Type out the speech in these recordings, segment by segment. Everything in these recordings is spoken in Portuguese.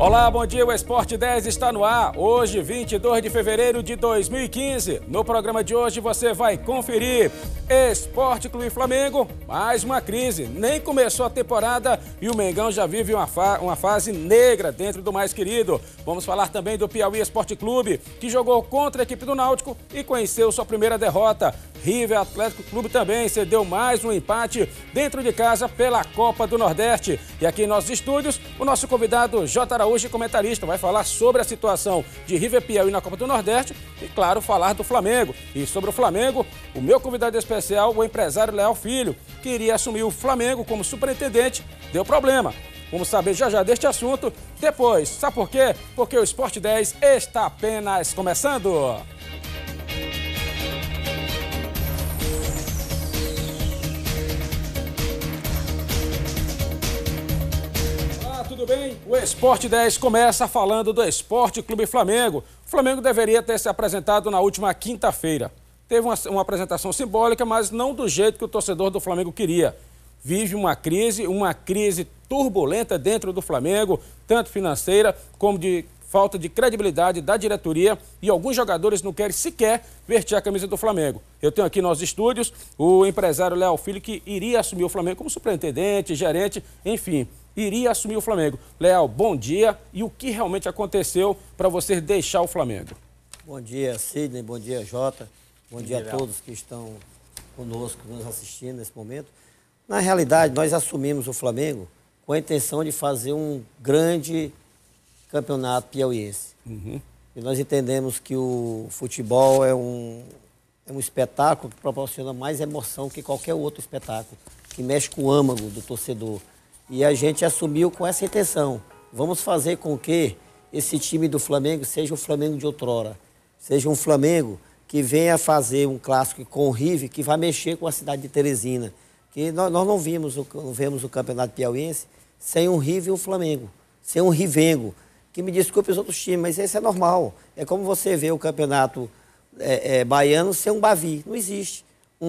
Olá, bom dia. O Esporte 10 está no ar. Hoje, 22 de fevereiro de 2015. No programa de hoje você vai conferir Esporte Clube Flamengo, mais uma crise. Nem começou a temporada e o Mengão já vive uma, fa uma fase negra dentro do mais querido. Vamos falar também do Piauí Esporte Clube, que jogou contra a equipe do Náutico e conheceu sua primeira derrota. River Atlético Clube também cedeu mais um empate dentro de casa pela Copa do Nordeste. E aqui em nossos estúdios, o nosso convidado J. Araújo, comentarista, vai falar sobre a situação de River Piauí na Copa do Nordeste e, claro, falar do Flamengo. E sobre o Flamengo, o meu convidado especial, o empresário Léo Filho, que iria assumir o Flamengo como superintendente, deu problema. Vamos saber já já deste assunto depois. Sabe por quê? Porque o Esporte 10 está apenas começando. Tudo bem? O Esporte 10 começa falando do Esporte Clube Flamengo. O Flamengo deveria ter se apresentado na última quinta-feira. Teve uma, uma apresentação simbólica, mas não do jeito que o torcedor do Flamengo queria. Vive uma crise, uma crise turbulenta dentro do Flamengo, tanto financeira como de falta de credibilidade da diretoria e alguns jogadores não querem sequer vestir a camisa do Flamengo. Eu tenho aqui nos estúdios o empresário Léo Filho, que iria assumir o Flamengo como superintendente, gerente, enfim iria assumir o Flamengo. Léo. bom dia. E o que realmente aconteceu para você deixar o Flamengo? Bom dia, Sidney. Bom dia, Jota. Bom, bom dia, dia a todos que estão conosco, nos assistindo nesse momento. Na realidade, nós assumimos o Flamengo com a intenção de fazer um grande campeonato piauiense. Uhum. E nós entendemos que o futebol é um, é um espetáculo que proporciona mais emoção que qualquer outro espetáculo, que mexe com o âmago do torcedor. E a gente assumiu com essa intenção. Vamos fazer com que esse time do Flamengo seja o Flamengo de outrora. Seja um Flamengo que venha fazer um clássico com o Rive, que vai mexer com a cidade de Teresina. Que nós, nós não vimos o, não vemos o campeonato piauiense sem um Rive e um Flamengo, sem um Rivengo. Que me desculpe os outros times, mas isso é normal. É como você vê o campeonato é, é, baiano sem um Bavi. Não existe um,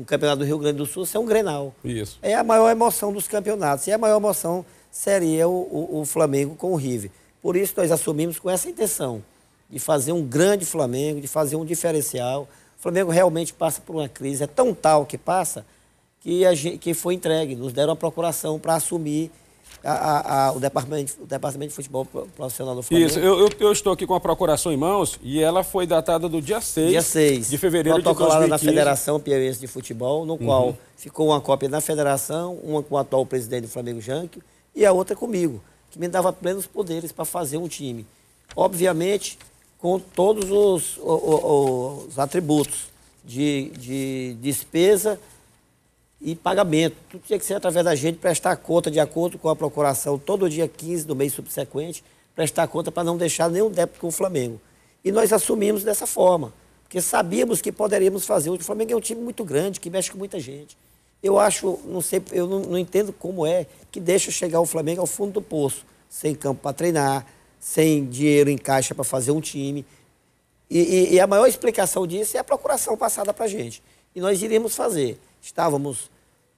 um, campeonato do Rio Grande do Sul ser é um Grenal. Isso. É a maior emoção dos campeonatos. E a maior emoção seria o, o, o Flamengo com o River. Por isso nós assumimos com essa intenção de fazer um grande Flamengo, de fazer um diferencial. O Flamengo realmente passa por uma crise, é tão tal que passa que, a gente, que foi entregue. Nos deram a procuração para assumir a, a, a, o, departamento, o Departamento de Futebol Profissional do Flamengo. Isso, eu, eu, eu, estou aqui com a procuração em mãos e ela foi datada do dia 6, dia 6 de fevereiro de 2015. Protocolada na Federação Piauiense de Futebol, no uhum. qual ficou uma cópia na Federação, uma com o atual presidente do Flamengo, Janque, e a outra comigo, que me dava plenos poderes para fazer um time. Obviamente, com todos os, os, os atributos de, de despesa e pagamento. Tudo tinha que ser através da gente prestar conta de acordo com a procuração todo dia 15 do mês subsequente, prestar conta para não deixar nenhum débito com o Flamengo. E nós assumimos dessa forma, porque sabíamos que poderíamos fazer. O Flamengo é um time muito grande, que mexe com muita gente. Eu acho, não sei, eu não, não entendo como é que deixa chegar o Flamengo ao fundo do poço, sem campo para treinar, sem dinheiro em caixa para fazer um time. E, e, e a maior explicação disso é a procuração passada para a gente. E nós iríamos fazer. Estávamos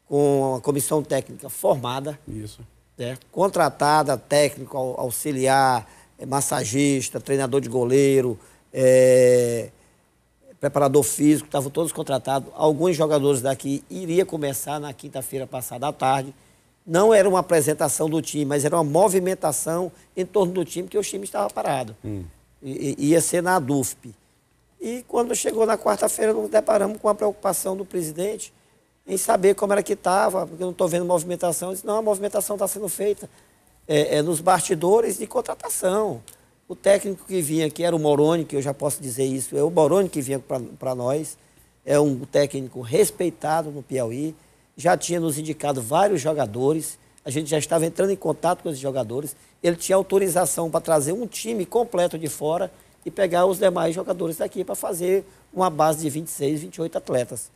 com uma comissão técnica formada. Isso. Né? Contratada, técnico, auxiliar, eh, massagista, treinador de goleiro, é, preparador físico, estavam todos contratados. Alguns jogadores daqui iria começar na quinta-feira passada à tarde. Não era uma apresentação do time, mas era uma movimentação em torno do time, que o time estava parado. Hum. I, ia ser na DUFP. E quando chegou na quarta-feira, nos deparamos com a preocupação do presidente em saber como era que estava, porque eu não estou vendo movimentação. disse, não, a movimentação está sendo feita é, é, nos bastidores de contratação. O técnico que vinha aqui era o Moroni, que eu já posso dizer isso, é o Moroni que vinha para nós, é um técnico respeitado no Piauí, já tinha nos indicado vários jogadores, a gente já estava entrando em contato com esses jogadores, ele tinha autorização para trazer um time completo de fora e pegar os demais jogadores daqui para fazer uma base de 26, 28 atletas.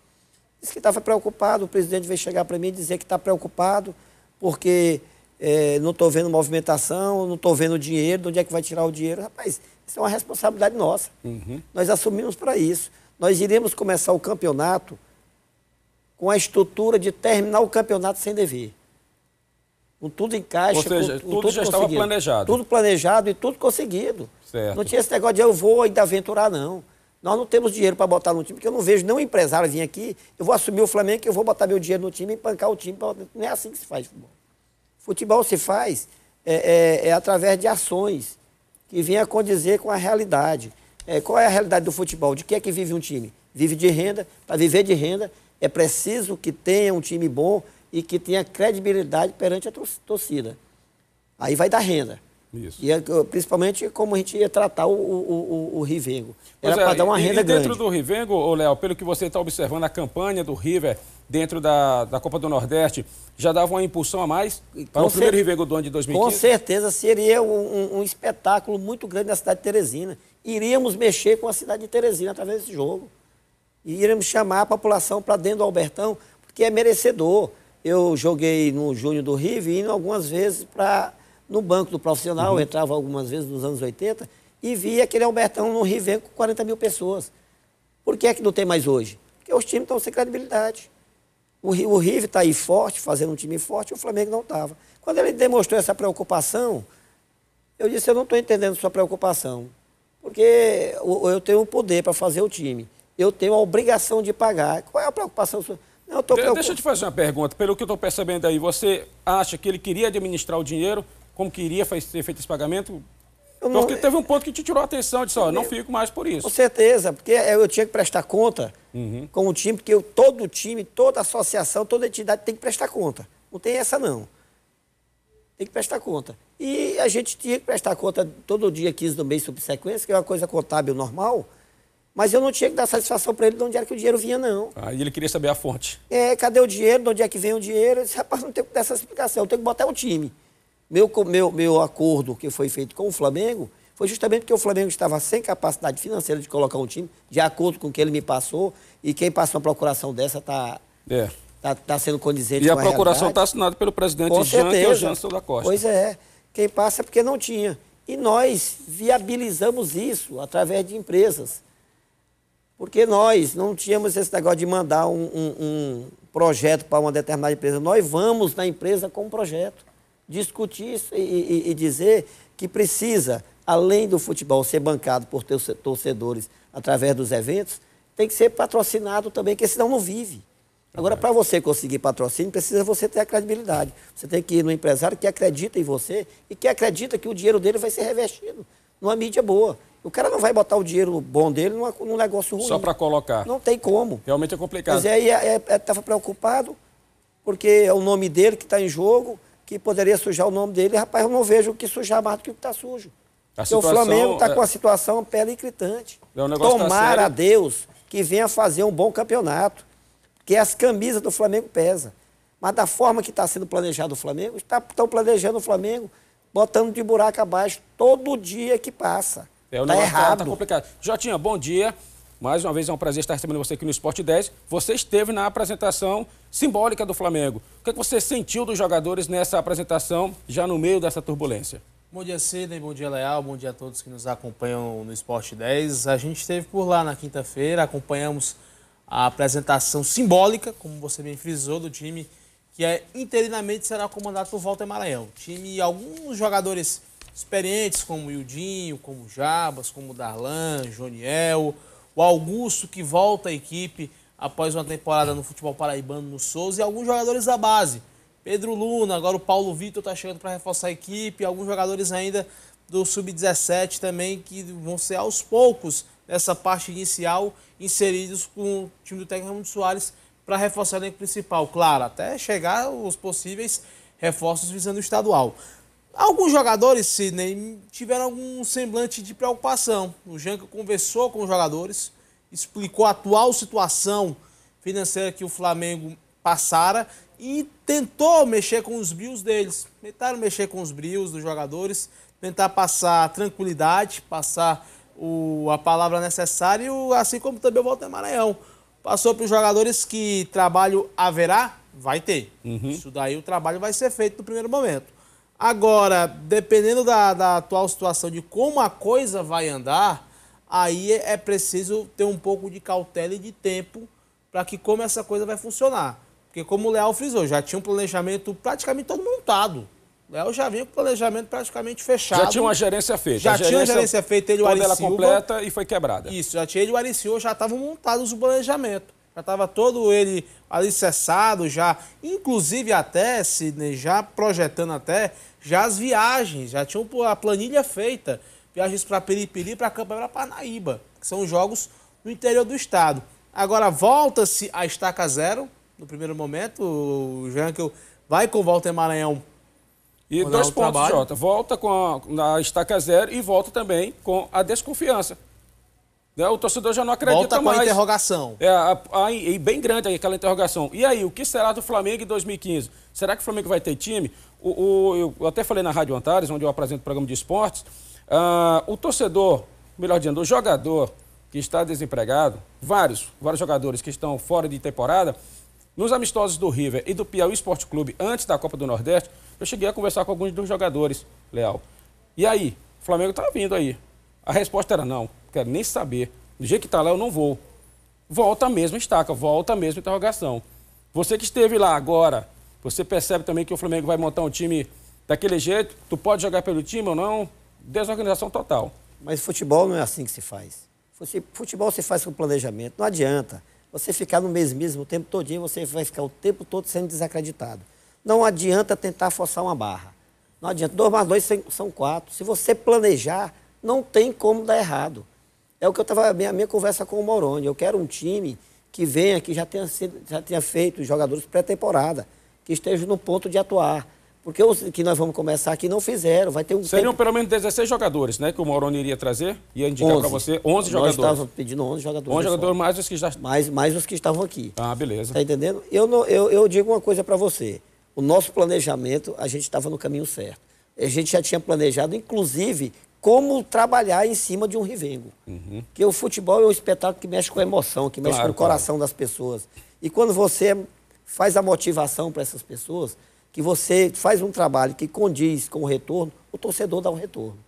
Disse que estava preocupado, o presidente veio chegar para mim e dizer que está preocupado, porque é, não estou vendo movimentação, não estou vendo dinheiro, de onde é que vai tirar o dinheiro? Rapaz, isso é uma responsabilidade nossa. Uhum. Nós assumimos para isso. Nós iremos começar o campeonato com a estrutura de terminar o campeonato sem dever. Com tudo em caixa. Ou seja, com, tudo, tudo, já estava planejado. Tudo planejado e tudo conseguido. Certo. Não tinha esse negócio de eu vou ainda aventurar, não. Nós não temos dinheiro para botar no time, porque eu não vejo nenhum empresário vir aqui, eu vou assumir o Flamengo, eu vou botar meu dinheiro no time e pancar o time. Não é assim que se faz futebol. Futebol se faz é, é, é através de ações que vêm a condizer com a realidade. É, qual é a realidade do futebol? De que é que vive um time? Vive de renda. Para viver de renda, é preciso que tenha um time bom e que tenha credibilidade perante a torcida. Aí vai dar renda. Isso. E é, principalmente como a gente ia tratar o, o, o, o Rivengo. Era é, para dar uma e, renda e dentro do Rivengo, Léo, pelo que você está observando, a campanha do River dentro da, da Copa do Nordeste já dava uma impulsão a mais para com o primeiro Rivengo do ano de 2015? Com certeza seria um, um, um espetáculo muito grande na cidade de Teresina. Iríamos mexer com a cidade de Teresina através desse jogo. E iríamos chamar a população para dentro do Albertão, porque é merecedor. Eu joguei no Júnior do River e indo algumas vezes para no banco do profissional, uhum. entrava algumas vezes nos anos 80, e via aquele Albertão no River com 40 mil pessoas. Por que é que não tem mais hoje? Porque os times estão sem credibilidade. O, o River está aí forte, fazendo um time forte, e o Flamengo não estava. Quando ele demonstrou essa preocupação, eu disse, eu não estou entendendo sua preocupação. Porque eu tenho o poder para fazer o time. Eu tenho a obrigação de pagar. Qual é a preocupação sua? Não, eu tô preocup... Deixa eu te fazer uma pergunta. Pelo que eu estou percebendo aí, você acha que ele queria administrar o dinheiro como que iria ser feito esse pagamento? Não, porque teve um ponto que te tirou a atenção, disse, ó, não é, fico mais por isso. Com certeza, porque é, eu tinha que prestar conta uhum. com o time, porque eu, todo time, toda associação, toda entidade tem que prestar conta. Não tem essa, não. Tem que prestar conta. E a gente tinha que prestar conta todo dia 15 do mês subsequência, que é uma coisa contábil normal, mas eu não tinha que dar satisfação para ele de onde era que o dinheiro vinha, não. Ah, ele queria saber a fonte. É, cadê o dinheiro, de onde é que vem o dinheiro? Eu disse, rapaz, não tem que dar essa explicação, eu tenho que botar um time. Meu, meu, meu acordo que foi feito com o Flamengo foi justamente porque o Flamengo estava sem capacidade financeira de colocar um time, de acordo com o que ele me passou, e quem passou uma procuração dessa está é. tá, tá sendo condizente e a, a procuração está assinada pelo presidente com Jean, certeza. que é o Janson da Costa. Pois é, quem passa é porque não tinha. E nós viabilizamos isso através de empresas. Porque nós não tínhamos esse negócio de mandar um, um, um projeto para uma determinada empresa. Nós vamos na empresa com um projeto discutir isso e, e, e dizer que precisa, além do futebol ser bancado por torcedores através dos eventos, tem que ser patrocinado também, porque senão não vive. Agora, para você conseguir patrocínio, precisa você ter a credibilidade. Você tem que ir no empresário que acredita em você e que acredita que o dinheiro dele vai ser revestido numa mídia boa. O cara não vai botar o dinheiro bom dele numa, num negócio ruim. Só para colocar. Não tem como. Realmente é complicado. Mas aí estava é, é, é preocupado, porque é o nome dele que está em jogo, que poderia sujar o nome dele. Rapaz, eu não vejo o que sujar mais do que o que está sujo. situação, o Flamengo está é... com a situação pele gritante. É um tá Tomara tá a Deus que venha fazer um bom campeonato. Porque as camisas do Flamengo pesam. Mas da forma que está sendo planejado o Flamengo, estão planejando o Flamengo, botando de buraco abaixo todo dia que passa. É, tá o tá errado. tá complicado. Jotinha, bom dia. Mais uma vez é um prazer estar recebendo você aqui no Esporte 10. Você esteve na apresentação simbólica do Flamengo. O que, é que você sentiu dos jogadores nessa apresentação, já no meio dessa turbulência? Bom dia, Sidney. Bom dia, Leal. Bom dia a todos que nos acompanham no Esporte 10. A gente esteve por lá na quinta-feira, acompanhamos a apresentação simbólica, como você bem frisou, do time que é, interinamente será comandado por Walter Maranhão. Time alguns jogadores experientes, como o Ildinho, como o Jabas, como o Darlan, Joniel, o Augusto que volta à equipe após uma temporada no futebol paraibano no Souza e alguns jogadores da base. Pedro Luna, agora o Paulo Vitor está chegando para reforçar a equipe, alguns jogadores ainda do Sub-17 também que vão ser aos poucos nessa parte inicial inseridos com o time do técnico Ramon Soares para reforçar o elenco principal, claro, até chegar os possíveis reforços visando o estadual. Alguns jogadores, Sidney, tiveram algum semblante de preocupação. O Janka conversou com os jogadores, explicou a atual situação financeira que o Flamengo passara e tentou mexer com os brios deles. Tentaram mexer com os brios dos jogadores, tentar passar tranquilidade, passar o, a palavra necessária, assim como também o Walter Maranhão. Passou para os jogadores que trabalho haverá, vai ter. Uhum. Isso daí o trabalho vai ser feito no primeiro momento. Agora, dependendo da, da atual situação de como a coisa vai andar, aí é, é preciso ter um pouco de cautela e de tempo para que como essa coisa vai funcionar. Porque como o Leal frisou, já tinha um planejamento praticamente todo montado. O Leal já vinha com o planejamento praticamente fechado. Já tinha uma gerência feita. Já a tinha uma gerência feita, ele e o Ari Silva. completa e foi quebrada. Isso, já tinha ele e o Ari Silva, já estavam montados o planejamento já estava todo ele ali cessado já, inclusive até, Sidney, já projetando até, já as viagens, já tinham a planilha feita, viagens para Piripiri, para Campanha, para Parnaíba, que são jogos no interior do estado. Agora volta-se a estaca zero, no primeiro momento, o Jankel vai com o Walter Maranhão e dois pontos, Jota. Volta com a, na estaca zero e volta também com a desconfiança. Né? O torcedor já não acredita Volta mais. Volta com a interrogação. É, a, a, e bem grande aquela interrogação. E aí, o que será do Flamengo em 2015? Será que o Flamengo vai ter time? O, o eu até falei na Rádio Antares, onde eu apresento o programa de esportes, uh, o torcedor, melhor dizendo, o jogador que está desempregado, vários, vários jogadores que estão fora de temporada, nos amistosos do River e do Piauí Esporte Clube, antes da Copa do Nordeste, eu cheguei a conversar com alguns dos jogadores, Leal. E aí, o Flamengo está vindo aí. A resposta era não quero nem saber. Do jeito que está lá, eu não vou. Volta a mesma estaca, volta a mesma interrogação. Você que esteve lá agora, você percebe também que o Flamengo vai montar um time daquele jeito? Tu pode jogar pelo time ou não? Desorganização total. Mas futebol não é assim que se faz. Futebol se faz com planejamento. Não adianta. Você ficar no mesmo o tempo todinho, você vai ficar o tempo todo sendo desacreditado. Não adianta tentar forçar uma barra. Não adianta. Dois mais dois são quatro. Se você planejar, não tem como dar errado. É o que eu estava. A minha, minha conversa com o Moroni. Eu quero um time que venha, que já tenha, sido, já tenha feito jogadores pré-temporada, que esteja no ponto de atuar. Porque os que nós vamos começar aqui não fizeram, vai ter um Seriam tempo... pelo menos 16 jogadores, né? Que o Moroni iria trazer e indicar para você 11 nós jogadores. Nós estávamos pedindo 11 jogadores. 11 jogadores mais os que já... Mais, mais os que estavam aqui. Ah, beleza. Tá entendendo? Eu, não, eu, eu digo uma coisa para você. O nosso planejamento, a gente estava no caminho certo. A gente já tinha planejado, inclusive, como trabalhar em cima de um rivengo. Uhum. Que o futebol é um espetáculo que mexe com a emoção, que mexe claro, com o coração claro. das pessoas. E quando você faz a motivação para essas pessoas, que você faz um trabalho que condiz com o retorno, o torcedor dá um retorno.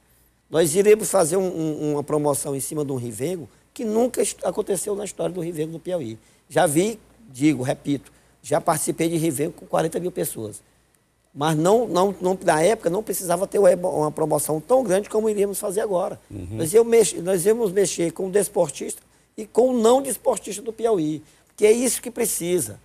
Nós iremos fazer um, um, uma promoção em cima de um rivengo que nunca aconteceu na história do rivengo do Piauí. Já vi, digo, repito, já participei de rivengo com 40 mil pessoas. Mas não, não, não, na época não precisava ter uma promoção tão grande como iríamos fazer agora. Uhum. Nós, íamos mexer, nós íamos mexer com o desportista e com o não desportista do Piauí. Que é isso que precisa.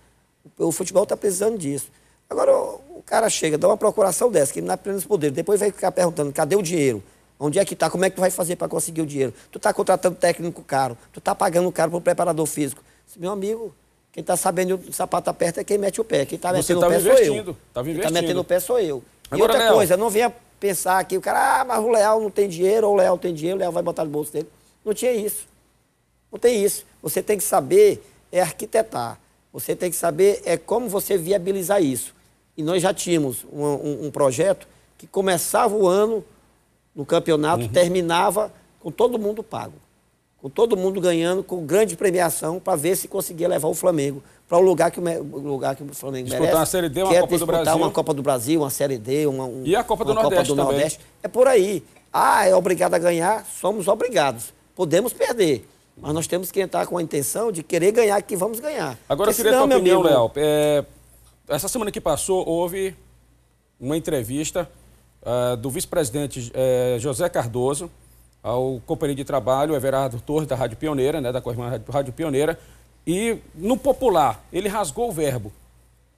O futebol está precisando disso. Agora, o cara chega, dá uma procuração dessa, que ele não é apenas poder, depois vai ficar perguntando: cadê o dinheiro? Onde é que está? Como é que tu vai fazer para conseguir o dinheiro? Tu está contratando técnico caro, tu está pagando caro para o preparador físico. Meu amigo, quem está sabendo o sapato aperta é quem mete o pé. Quem está metendo tá o pé sou eu. Tá quem tá está metendo o pé sou eu. Agora, e outra Léo. coisa, não venha pensar que o cara, ah, mas o Leal não tem dinheiro, ou o Leal tem dinheiro, o Leal vai botar no bolso dele. Não tinha isso. Não tem isso. Você tem que saber é arquitetar. Você tem que saber é como você viabilizar isso. E nós já tínhamos um, um, um projeto que começava o ano no campeonato, uhum. terminava com todo mundo pago com todo mundo ganhando, com grande premiação, para ver se conseguia levar o Flamengo para o lugar que o, lugar que o Flamengo disputar merece. Uma série D, uma é Copa é do Brasil. uma Copa do Brasil, uma Série D, uma, um, e a Copa do, Nordeste, Copa do Nordeste. É por aí. Ah, é obrigado a ganhar, somos obrigados. Podemos perder. Mas nós temos que entrar com a intenção de querer ganhar que vamos ganhar. Agora Porque eu queria senão, a tua opinião, Léo. É, essa semana que passou, houve uma entrevista uh, do vice-presidente uh, José Cardoso, ao companheiro de trabalho, Everardo Torres, da Rádio Pioneira, né, da Corrimã Rádio Pioneira, e no popular, ele rasgou o verbo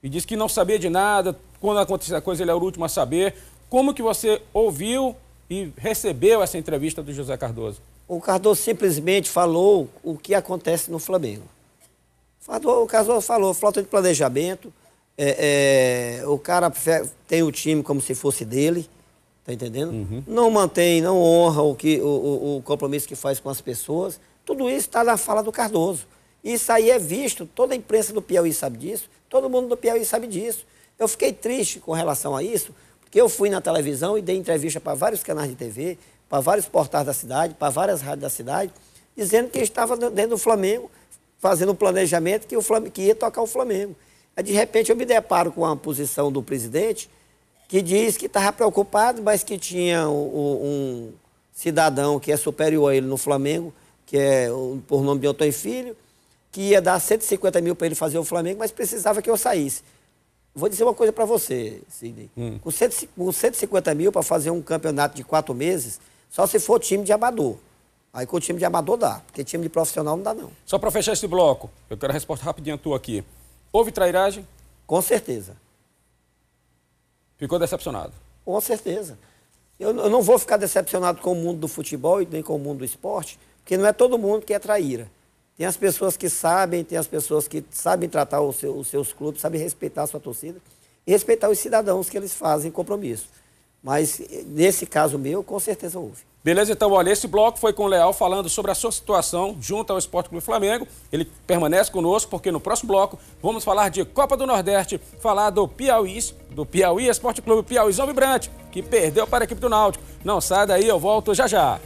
e disse que não sabia de nada, quando aconteceu a coisa ele é o último a saber. Como que você ouviu e recebeu essa entrevista do José Cardoso? O Cardoso simplesmente falou o que acontece no Flamengo. O Cardoso falou, falta de planejamento, é, é, o cara tem o time como se fosse dele, Está entendendo? Uhum. Não mantém, não honra o, que, o, o, o compromisso que faz com as pessoas. Tudo isso está na fala do Cardoso. Isso aí é visto, toda a imprensa do Piauí sabe disso, todo mundo do Piauí sabe disso. Eu fiquei triste com relação a isso, porque eu fui na televisão e dei entrevista para vários canais de TV, para vários portais da cidade, para várias rádios da cidade, dizendo que estava dentro do Flamengo, fazendo um planejamento que, o Flamengo, que ia tocar o Flamengo. Aí, de repente, eu me deparo com a posição do presidente, que diz que estava preocupado, mas que tinha um, um, cidadão que é superior a ele no Flamengo, que é por nome de Antônio Filho, que ia dar 150 mil para ele fazer o Flamengo, mas precisava que eu saísse. Vou dizer uma coisa para você, Sidney. Hum. Com, cento, com 150 mil para fazer um campeonato de quatro meses, só se for time de amador. Aí com o time de amador dá, porque time de profissional não dá, não. Só para fechar esse bloco, eu quero a resposta rapidinha tua aqui. Houve trairagem? Com certeza. Ficou decepcionado? Com certeza. Eu, eu não vou ficar decepcionado com o mundo do futebol e nem com o mundo do esporte, porque não é todo mundo que é traíra. Tem as pessoas que sabem, tem as pessoas que sabem tratar seu, os seus clubes, sabem respeitar a sua torcida e respeitar os cidadãos que eles fazem compromisso. Mas nesse caso meu, com certeza houve. Beleza, então, olha, esse bloco foi com o Leal falando sobre a sua situação junto ao Esporte Clube Flamengo. Ele permanece conosco porque no próximo bloco vamos falar de Copa do Nordeste, falar do Piauí, do Piauí Esporte Clube Piauizão Vibrante, que perdeu para a equipe do Náutico. Não sai daí, eu volto já já.